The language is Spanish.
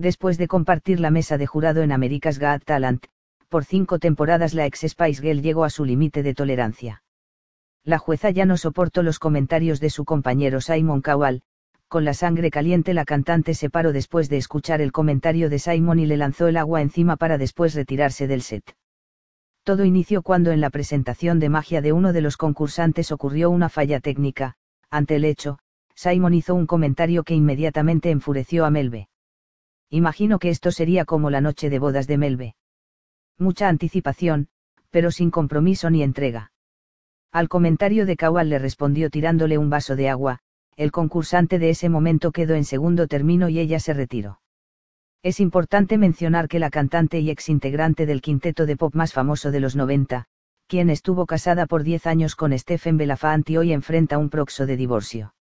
después de compartir la mesa de jurado en America's Got Talent, por cinco temporadas la ex Spice Girl llegó a su límite de tolerancia. La jueza ya no soportó los comentarios de su compañero Simon Cowell, con la sangre caliente la cantante se paró después de escuchar el comentario de Simon y le lanzó el agua encima para después retirarse del set. Todo inició cuando en la presentación de magia de uno de los concursantes ocurrió una falla técnica, ante el hecho, Simon hizo un comentario que inmediatamente enfureció a Melbe. Imagino que esto sería como la noche de bodas de Melbe. Mucha anticipación, pero sin compromiso ni entrega. Al comentario de Kawal le respondió tirándole un vaso de agua, el concursante de ese momento quedó en segundo término y ella se retiró. Es importante mencionar que la cantante y ex-integrante del quinteto de pop más famoso de los 90, quien estuvo casada por 10 años con Stephen Belafanti hoy enfrenta un proxo de divorcio.